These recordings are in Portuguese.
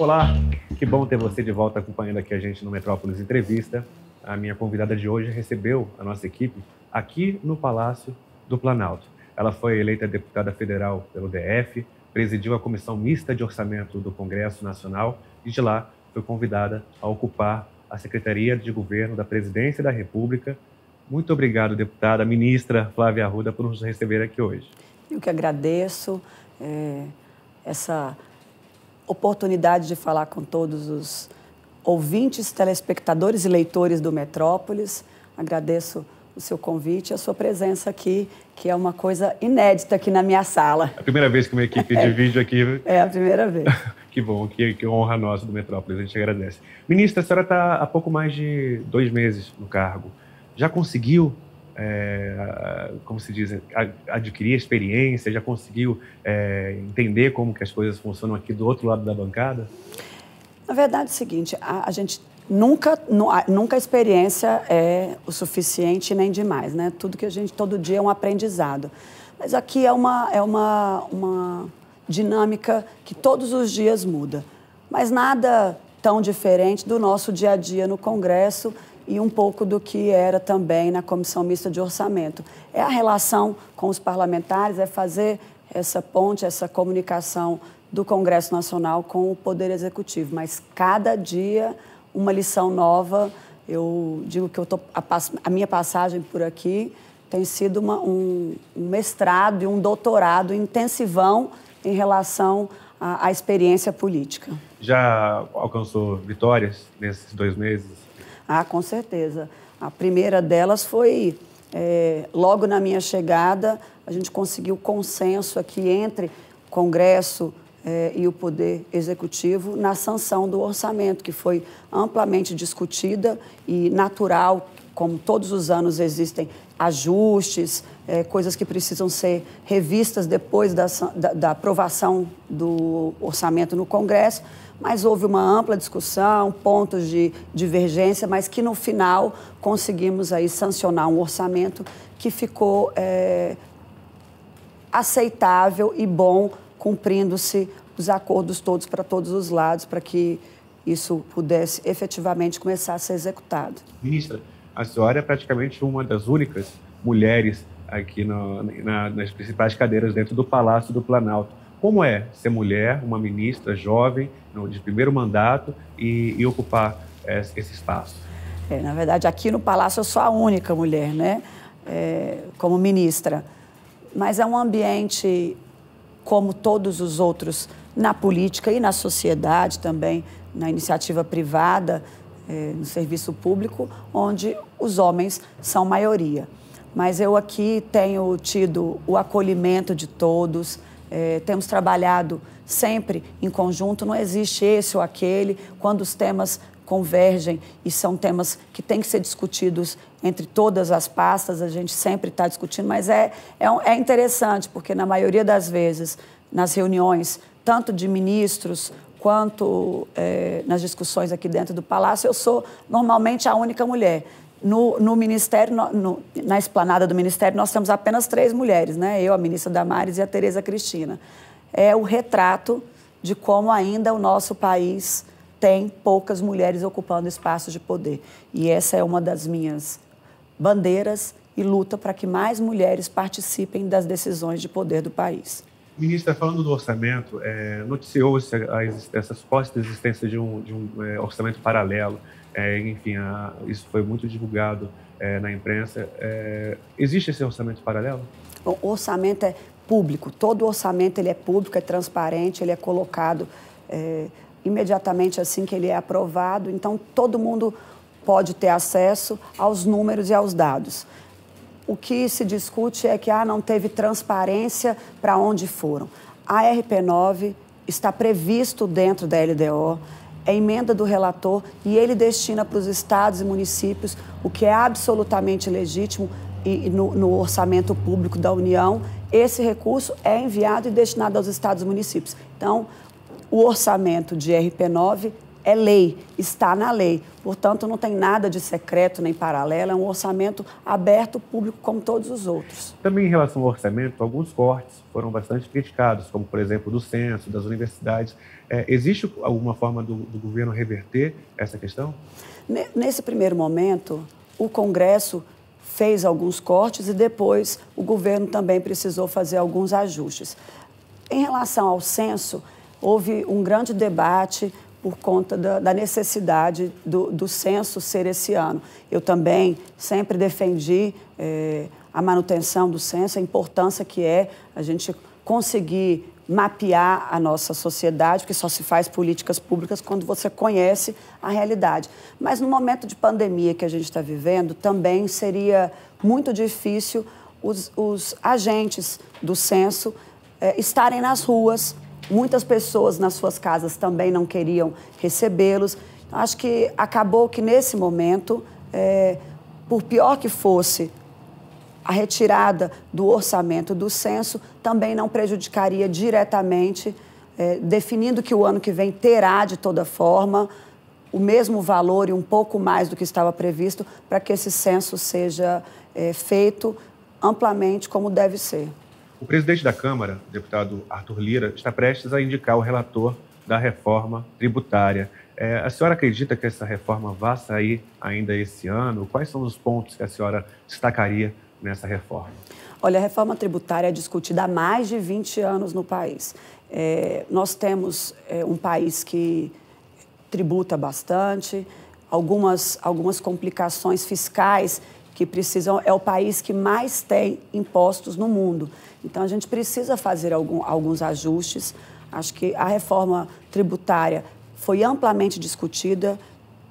Olá, que bom ter você de volta acompanhando aqui a gente no Metrópolis Entrevista. A minha convidada de hoje recebeu a nossa equipe aqui no Palácio do Planalto. Ela foi eleita deputada federal pelo DF, presidiu a Comissão Mista de Orçamento do Congresso Nacional e de lá foi convidada a ocupar a Secretaria de Governo da Presidência da República. Muito obrigado, deputada, ministra Flávia Arruda, por nos receber aqui hoje. Eu que agradeço é, essa oportunidade de falar com todos os ouvintes, telespectadores e leitores do Metrópolis. Agradeço o seu convite e a sua presença aqui, que é uma coisa inédita aqui na minha sala. É a primeira vez que uma equipe de é. vídeo aqui. É a primeira vez. que bom, que, que, honra nossa do Metrópolis, a gente agradece. Ministra, a senhora está há pouco mais de dois meses no cargo. Já conseguiu é, como se diz, adquirir experiência, já conseguiu é, entender como que as coisas funcionam aqui do outro lado da bancada? Na verdade é o seguinte, a, a gente nunca, nunca a experiência é o suficiente nem demais, né? Tudo que a gente, todo dia é um aprendizado. Mas aqui é uma, é uma, uma dinâmica que todos os dias muda. Mas nada tão diferente do nosso dia a dia no Congresso e um pouco do que era também na Comissão Mista de Orçamento. É a relação com os parlamentares, é fazer essa ponte, essa comunicação do Congresso Nacional com o Poder Executivo. Mas cada dia uma lição nova. Eu digo que eu tô, a, a minha passagem por aqui tem sido uma, um, um, mestrado e um doutorado intensivão em relação à, à experiência política. Já alcançou vitórias nesses dois meses? Ah, com certeza. A primeira delas foi é, logo na minha chegada, a gente conseguiu consenso aqui entre Congresso é, e o Poder Executivo na sanção do orçamento, que foi amplamente discutida e natural como todos os anos existem ajustes, é, coisas que precisam ser revistas depois da, da, da, aprovação do orçamento no Congresso, mas houve uma ampla discussão, pontos de divergência, mas que no final conseguimos aí sancionar um orçamento que ficou é, aceitável e bom, cumprindo-se os acordos todos para todos os lados, para que isso pudesse efetivamente começar a ser executado. Ministra, a senhora é praticamente uma das únicas mulheres aqui no, na, nas principais cadeiras dentro do Palácio do Planalto. Como é ser mulher, uma ministra jovem, de primeiro mandato, e, e ocupar eh, esse espaço? É, na verdade, aqui no Palácio eu sou a única mulher, né? É, como ministra. Mas é um ambiente como todos os outros na política e na sociedade também, na iniciativa privada, é, no serviço público, onde os homens são maioria. Mas eu aqui tenho tido o acolhimento de todos, é, temos trabalhado sempre em conjunto, não existe esse ou aquele, quando os temas convergem e são temas que têm que ser discutidos entre todas as pastas, a gente sempre está discutindo, mas é, é, é interessante, porque na maioria das vezes, nas reuniões, tanto de ministros quanto é, nas discussões aqui dentro do Palácio, eu sou normalmente a única mulher. No, no Ministério, no, no, na esplanada do Ministério, nós temos apenas três mulheres, né? Eu, a ministra Damares e a Tereza Cristina. É o retrato de como ainda o nosso país tem poucas mulheres ocupando espaços de poder. E essa é uma das minhas bandeiras e luta para que mais mulheres participem das decisões de poder do país. Ministra, tá falando do orçamento, é, noticiou-se essa suposta existência de um, de um é, orçamento paralelo. É, enfim, a, isso foi muito divulgado é, na imprensa. É, existe esse orçamento paralelo? O orçamento é público. Todo orçamento ele é público, é transparente, ele é colocado é, imediatamente assim que ele é aprovado. Então, todo mundo pode ter acesso aos números e aos dados o que se discute é que ah, não teve transparência para onde foram. A RP9 está previsto dentro da LDO, é emenda do relator e ele destina para os estados e municípios, o que é absolutamente legítimo e, no, no orçamento público da União. Esse recurso é enviado e destinado aos estados e municípios. Então, o orçamento de RP9 é lei, está na lei. Portanto, não tem nada de secreto nem paralelo, é um orçamento aberto, público, como todos os outros. Também em relação ao orçamento, alguns cortes foram bastante criticados, como, por exemplo, do censo, das universidades. É, existe alguma forma do, do, governo reverter essa questão? Nesse primeiro momento, o Congresso fez alguns cortes e depois o governo também precisou fazer alguns ajustes. Em relação ao censo, houve um grande debate, por conta da, da necessidade do, do, censo ser esse ano. Eu também sempre defendi é, a manutenção do censo, a importância que é a gente conseguir mapear a nossa sociedade, porque só se faz políticas públicas quando você conhece a realidade. Mas no momento de pandemia que a gente está vivendo, também seria muito difícil os, os agentes do censo é, estarem nas ruas Muitas pessoas nas suas casas também não queriam recebê-los. Acho que acabou que nesse momento, é, por pior que fosse a retirada do orçamento do censo, também não prejudicaria diretamente, é, definindo que o ano que vem terá, de toda forma, o mesmo valor e um pouco mais do que estava previsto para que esse censo seja é, feito amplamente como deve ser. O presidente da Câmara, deputado Arthur Lira, está prestes a indicar o relator da reforma tributária. É, a senhora acredita que essa reforma vá sair ainda esse ano? Quais são os pontos que a senhora destacaria nessa reforma? Olha, a reforma tributária é discutida há mais de 20 anos no país. É, nós temos é, um país que tributa bastante, algumas, algumas complicações fiscais que precisam. É o país que mais tem impostos no mundo. Então, a gente precisa fazer algum, alguns ajustes. Acho que a reforma tributária foi amplamente discutida.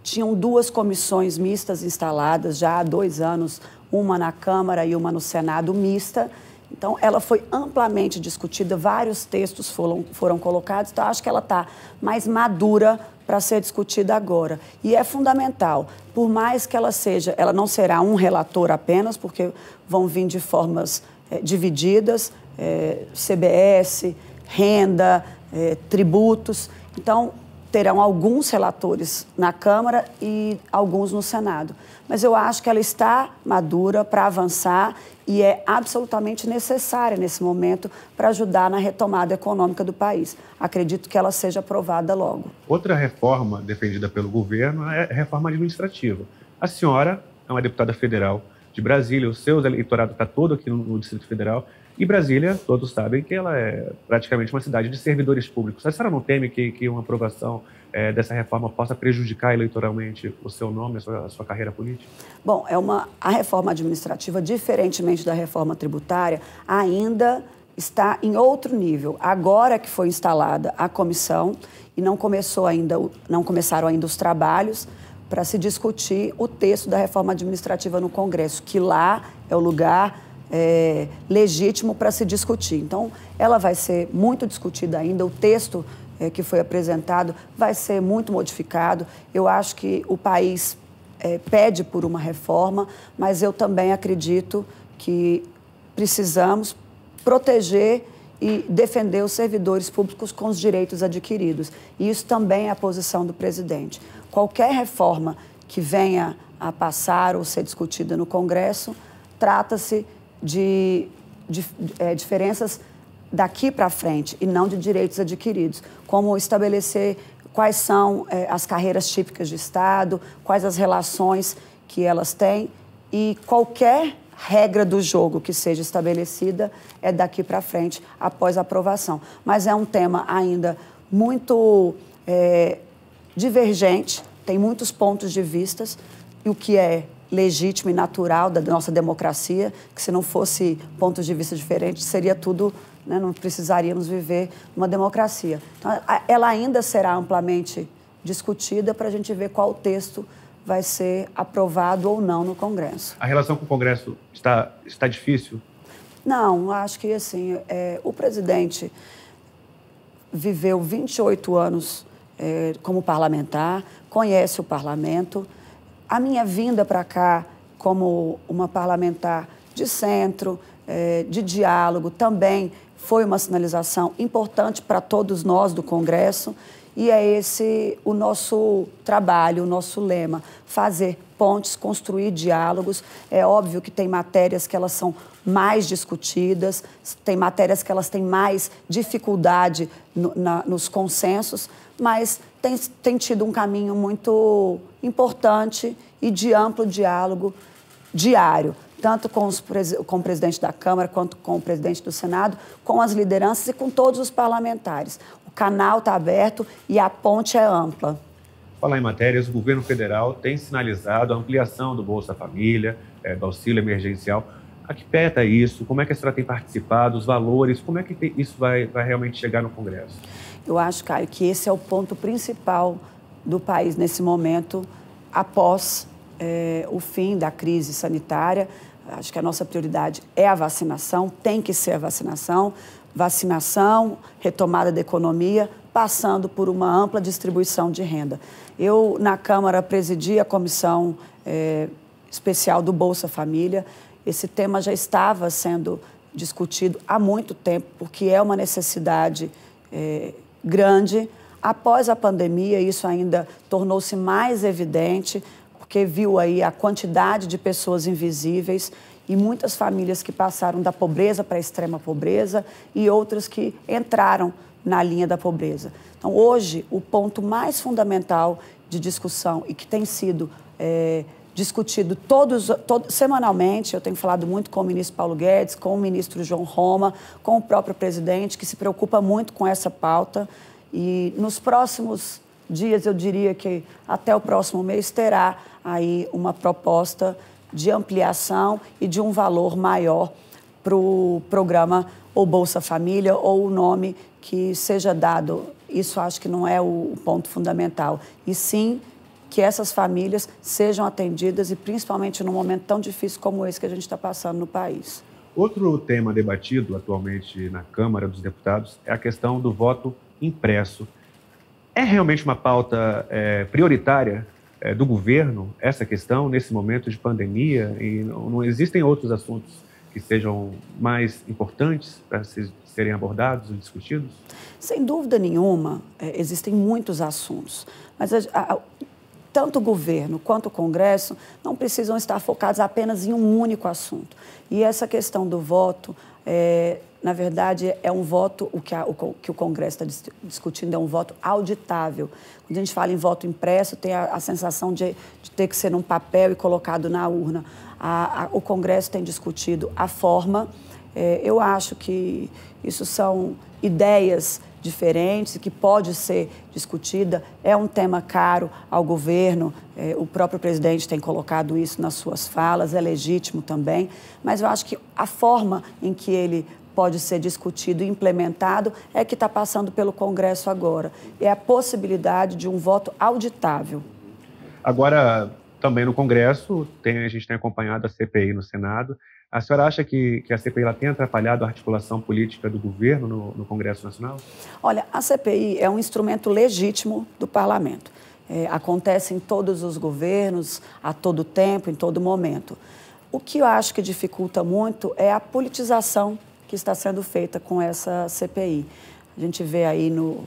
Tinham duas comissões mistas instaladas já há dois anos, uma na Câmara e uma no Senado mista. Então, ela foi amplamente discutida, vários textos foram, foram colocados, então acho que ela está mais madura para ser discutida agora. E é fundamental, por mais que ela seja, ela não será um relator apenas, porque vão vir de formas é, divididas, é, CBS, renda, é, tributos. Então, terão alguns relatores na Câmara e alguns no Senado. Mas eu acho que ela está madura para avançar e é absolutamente necessária nesse momento para ajudar na retomada econômica do país. Acredito que ela seja aprovada logo. Outra reforma defendida pelo governo é a reforma administrativa. A senhora é uma deputada federal de Brasília, o seu eleitorado está todo aqui no, no, Distrito Federal. E Brasília, todos sabem que ela é praticamente uma cidade de servidores públicos. A senhora não teme que, que uma aprovação é, dessa reforma possa prejudicar eleitoralmente o seu nome, a sua, a sua, carreira política? Bom, é uma, a reforma administrativa, diferentemente da reforma tributária, ainda está em outro nível. Agora que foi instalada a comissão e não começou ainda, não começaram ainda os trabalhos, para se discutir o texto da reforma administrativa no Congresso, que lá é o lugar é, legítimo para se discutir. Então, ela vai ser muito discutida ainda, o texto é, que foi apresentado vai ser muito modificado. Eu acho que o país é, pede por uma reforma, mas eu também acredito que precisamos proteger e defender os servidores públicos com os direitos adquiridos. E isso também é a posição do presidente. Qualquer reforma que venha a passar ou ser discutida no Congresso, trata-se de, de é, diferenças daqui para frente e não de direitos adquiridos, como estabelecer quais são é, as carreiras típicas de Estado, quais as relações que elas têm e qualquer regra do jogo que seja estabelecida é daqui para frente, após a aprovação. Mas é um tema ainda muito é, divergente, tem muitos pontos de vistas, e o que é legítimo e natural da nossa democracia, que se não fosse pontos de vista diferentes, seria tudo, né, não precisaríamos viver uma democracia. Então, ela ainda será amplamente discutida para a gente ver qual o texto vai ser aprovado ou não no Congresso. A relação com o Congresso está, está difícil? Não, acho que assim, é, o presidente viveu 28 anos é, como parlamentar, conhece o parlamento. A minha vinda para cá como uma parlamentar de centro, é, de diálogo, também foi uma sinalização importante para todos nós do Congresso. E é esse o nosso trabalho, o nosso lema: fazer pontes, construir diálogos. É óbvio que tem matérias que elas são mais discutidas, tem matérias que elas têm mais dificuldade no, na, nos consensos, mas tem, tem tido um caminho muito importante e de amplo diálogo diário tanto com, os, com o presidente da Câmara quanto com o presidente do Senado, com as lideranças e com todos os parlamentares canal está aberto e a ponte é ampla. Falar em matérias, o governo federal tem sinalizado a ampliação do Bolsa Família, é, do auxílio emergencial. A que pé está isso? Como é que a senhora tem participado? Os valores? Como é que isso vai, vai realmente chegar no Congresso? Eu acho, Caio, que esse é o ponto principal do país nesse momento, após é, o fim da crise sanitária. Acho que a nossa prioridade é a vacinação, tem que ser a vacinação vacinação, retomada da economia, passando por uma ampla distribuição de renda. Eu, na Câmara, presidi a comissão é, especial do Bolsa Família. Esse tema já estava sendo discutido há muito tempo, porque é uma necessidade é, grande. Após a pandemia, isso ainda tornou-se mais evidente, porque viu aí a quantidade de pessoas invisíveis e muitas famílias que passaram da pobreza para a extrema pobreza e outras que entraram na linha da pobreza. Então, hoje, o ponto mais fundamental de discussão e que tem sido é, discutido todos, todo, semanalmente, eu tenho falado muito com o ministro Paulo Guedes, com o ministro João Roma, com o próprio presidente, que se preocupa muito com essa pauta. E nos próximos dias, eu diria que até o próximo mês, terá aí uma proposta de ampliação e de um valor maior para o programa ou Bolsa Família ou o nome que seja dado. Isso acho que não é o ponto fundamental. E sim que essas famílias sejam atendidas e principalmente num momento tão difícil como esse que a gente está passando no país. Outro tema debatido atualmente na Câmara dos Deputados é a questão do voto impresso. É realmente uma pauta é, prioritária é, do governo essa questão nesse momento de pandemia e não, não existem outros assuntos que sejam mais importantes para se, serem abordados e discutidos? Sem dúvida nenhuma, eh, existem muitos assuntos, mas a, a, tanto o governo quanto o Congresso não precisam estar focados apenas em um único assunto. E essa questão do voto é, na verdade, é um voto, o que, a, o, que o Congresso está discutindo é um voto auditável. Quando a gente fala em voto impresso, tem a, a sensação de, de, ter que ser num papel e colocado na urna. A, o Congresso tem discutido a forma. É, eu acho que isso são ideias diferentes que pode ser discutida. É um tema caro ao governo, é, o próprio presidente tem colocado isso nas suas falas, é legítimo também, mas eu acho que a forma em que ele pode ser discutido e implementado é que está passando pelo Congresso agora. É a possibilidade de um voto auditável. Agora, também no Congresso, tem, a gente tem acompanhado a CPI no Senado, a senhora acha que, que a CPI ela tem atrapalhado a articulação política do governo no, no Congresso Nacional? Olha, a CPI é um instrumento legítimo do parlamento. É, acontece em todos os governos, a todo tempo, em todo momento. O que eu acho que dificulta muito é a politização que está sendo feita com essa CPI. A gente vê aí no,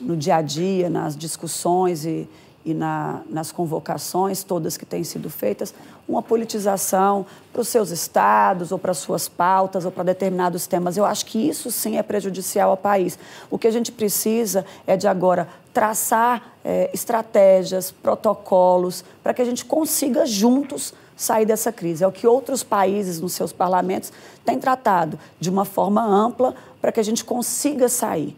no dia a dia, nas discussões e, e na, nas convocações todas que têm sido feitas, uma politização para os seus estados ou para suas pautas ou para determinados temas. Eu acho que isso sim é prejudicial ao país. O que a gente precisa é de agora traçar é, estratégias, protocolos, para que a gente consiga juntos sair dessa crise. É o que outros países, nos seus parlamentos, têm tratado de uma forma ampla para que a gente consiga sair.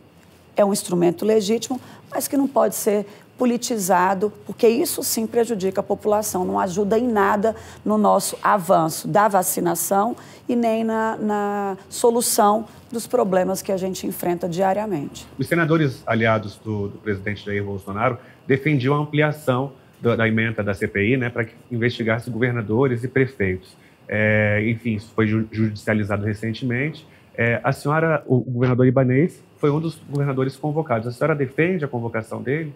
É um instrumento legítimo, mas que não pode ser politizado, porque isso sim prejudica a população, não ajuda em nada no nosso avanço da vacinação e nem na, na solução dos problemas que a gente enfrenta diariamente. Os senadores aliados do, do presidente Jair Bolsonaro defendiam a ampliação da, da emenda da CPI né, para que investigasse governadores e prefeitos. É, enfim, isso foi judicializado recentemente é, a senhora, o governador libanês, foi um dos governadores convocados. A senhora defende a convocação dele?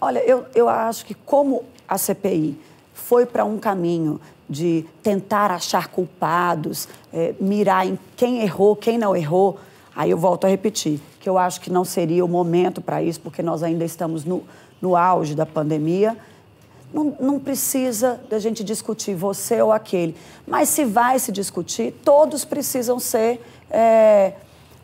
Olha, eu, eu acho que como a CPI foi para um caminho de tentar achar culpados, é, mirar em quem errou, quem não errou, aí eu volto a repetir que eu acho que não seria o momento para isso, porque nós ainda estamos no, no auge da pandemia não, não precisa da gente discutir você ou aquele. Mas se vai se discutir, todos precisam ser é,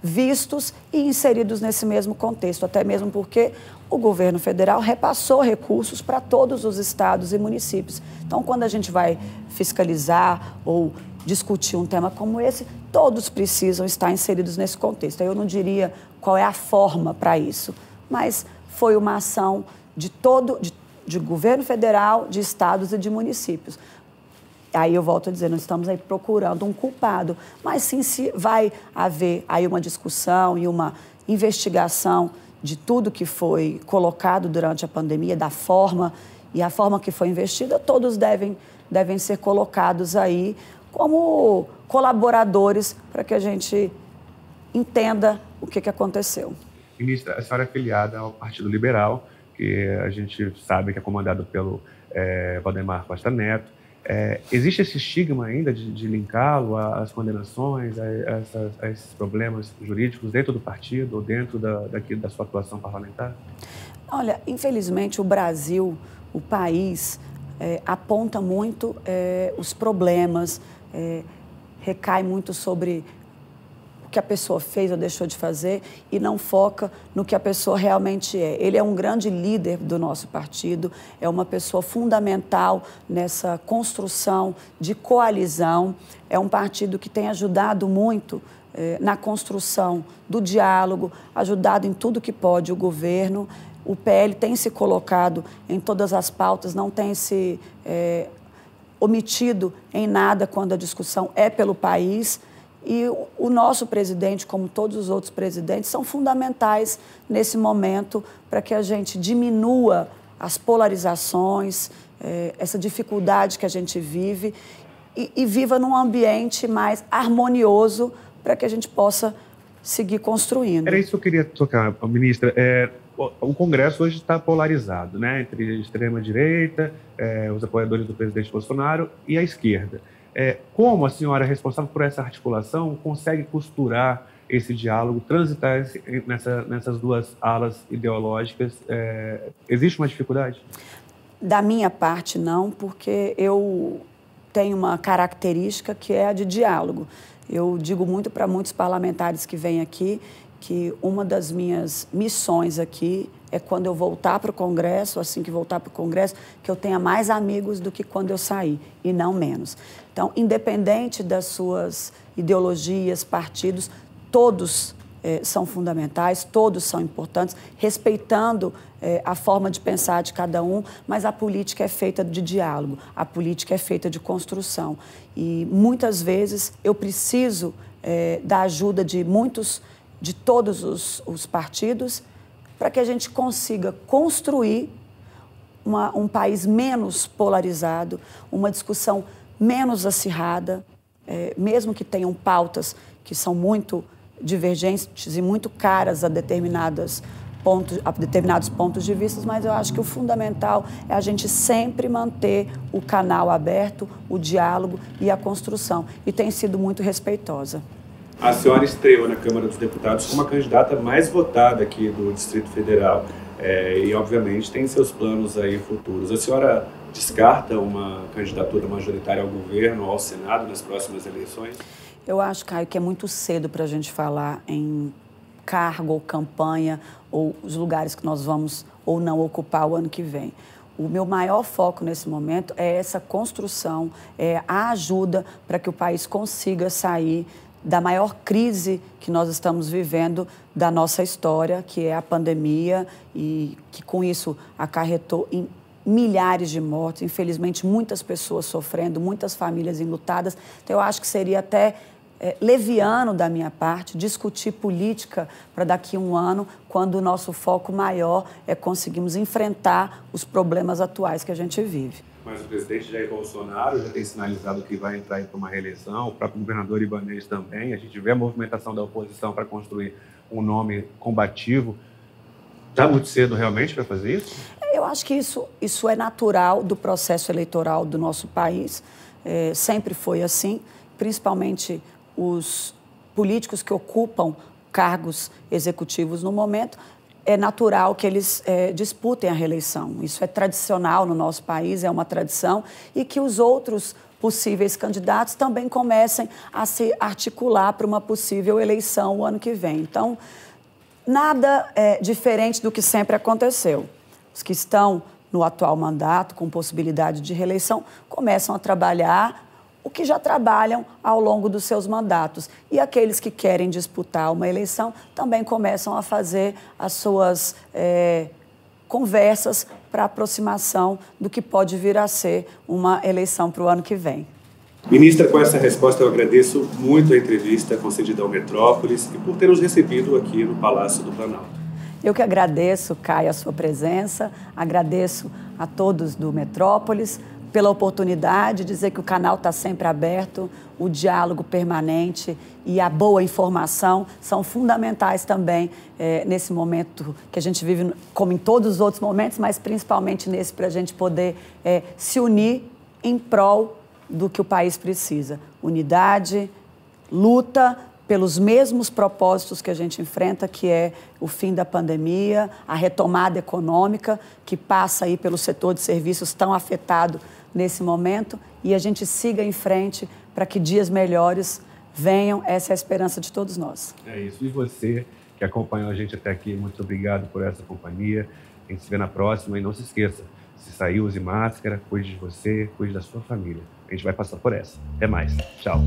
vistos e inseridos nesse mesmo contexto, até mesmo porque o governo federal repassou recursos para todos os estados e municípios. Então, quando a gente vai fiscalizar ou discutir um tema como esse, todos precisam estar inseridos nesse contexto. Eu não diria qual é a forma para isso, mas foi uma ação de, todo, de de governo federal, de estados e de municípios. Aí eu volto a dizer, não estamos aí procurando um culpado, mas sim se vai haver aí uma discussão e uma investigação de tudo que foi colocado durante a pandemia, da forma e a forma que foi investida, todos devem, devem ser colocados aí como colaboradores para que a gente entenda o que, que aconteceu. Ministra, a senhora é filiada ao Partido Liberal, que a gente sabe que é comandado pelo é, Valdemar Costa Neto. É, existe esse estigma ainda de, de linká-lo às condenações, a, a, a, esses problemas jurídicos dentro do partido ou dentro da, daqui, da sua atuação parlamentar? Olha, infelizmente o Brasil, o país, é, aponta muito é, os problemas, é, recai muito sobre que a pessoa fez ou deixou de fazer e não foca no que a pessoa realmente é. Ele é um grande líder do nosso partido, é uma pessoa fundamental nessa construção de coalizão, é um partido que tem ajudado muito eh, na construção do diálogo, ajudado em tudo que pode o governo. O PL tem se colocado em todas as pautas, não tem se eh, omitido em nada quando a discussão é pelo país. E o nosso presidente, como todos os outros presidentes, são fundamentais nesse momento para que a gente diminua as polarizações, eh, essa dificuldade que a gente vive e, e viva num ambiente mais harmonioso para que a gente possa seguir construindo. Era isso que eu queria tocar, ministra. É, o Congresso hoje está polarizado, né, entre a extrema direita, é, eh, os apoiadores do presidente Bolsonaro e a esquerda. É, como a senhora é responsável por essa articulação consegue costurar esse diálogo, transitar nessa, nessas duas alas ideológicas? É, existe uma dificuldade? Da minha parte, não, porque eu tenho uma característica que é a de diálogo. Eu digo muito para muitos parlamentares que vêm aqui que uma das minhas missões aqui é quando eu voltar para o Congresso, assim que voltar para o Congresso, que eu tenha mais amigos do que quando eu saí, e não menos. Então, independente das suas ideologias, partidos, todos eh, são fundamentais, todos são importantes, respeitando eh, a forma de pensar de cada um, mas a política é feita de diálogo, a política é feita de construção. E muitas vezes eu preciso eh, da ajuda de muitos, de todos os, os partidos para que a gente consiga construir uma, um país menos polarizado, uma discussão menos acirrada, é, mesmo que tenham pautas que são muito divergentes e muito caras a determinadas pontos, a determinados pontos de vista, mas eu acho que o fundamental é a gente sempre manter o canal aberto, o diálogo e a construção. E tem sido muito respeitosa a senhora estreou na Câmara dos Deputados como a candidata mais votada aqui do Distrito Federal. É, e, obviamente, tem seus planos aí futuros. A senhora descarta uma candidatura majoritária ao governo, ou ao Senado, nas próximas eleições? Eu acho, Caio, que é muito cedo para a gente falar em cargo ou campanha ou os lugares que nós vamos ou não ocupar o ano que vem. O meu maior foco nesse momento é essa construção, é a ajuda para que o país consiga sair da maior crise que nós estamos vivendo da nossa história, que é a pandemia, e que com isso acarretou em milhares de mortes, infelizmente muitas pessoas sofrendo, muitas famílias enlutadas. Então eu acho que seria até é, leviano da minha parte discutir política para daqui a um ano, quando o nosso foco maior é conseguirmos enfrentar os problemas atuais que a gente vive mas o presidente Jair Bolsonaro já tem sinalizado que vai entrar para uma reeleição, o próprio governador Ibanez também. A gente vê a movimentação da oposição para construir um nome combativo. Está muito cedo realmente para fazer isso? Eu acho que isso, isso é natural do processo eleitoral do nosso país. É, sempre foi assim, principalmente os políticos que ocupam cargos executivos no momento é natural que eles é, disputem a reeleição. Isso é tradicional no nosso país, é uma tradição, e que os outros possíveis candidatos também comecem a se articular para uma possível eleição o ano que vem. Então, nada é, diferente do que sempre aconteceu. Os que estão no atual mandato, com possibilidade de reeleição, começam a trabalhar o que já trabalham ao longo dos seus mandatos. E aqueles que querem disputar uma eleição também começam a fazer as suas é, conversas para aproximação do que pode vir a ser uma eleição para o ano que vem. Ministra, com essa resposta eu agradeço muito a entrevista concedida ao Metrópolis e por ter nos recebido aqui no Palácio do Planalto. Eu que agradeço, Caio, a sua presença, agradeço a todos do Metrópolis, pela oportunidade, dizer que o canal está sempre aberto, o diálogo permanente e a boa informação são fundamentais também é, nesse momento que a gente vive, como em todos os outros momentos, mas principalmente nesse, para a gente poder é, se unir em prol do que o país precisa. Unidade, luta pelos mesmos propósitos que a gente enfrenta, que é o fim da pandemia, a retomada econômica, que passa aí pelo setor de serviços tão afetado nesse momento e a gente siga em frente para que dias melhores venham. Essa é a esperança de todos nós. É isso. E você que acompanhou a gente até aqui, muito obrigado por essa companhia. A gente se vê na próxima e não se esqueça, se sair, use máscara, cuide de você, cuide da sua família. A gente vai passar por essa. Até mais. Tchau.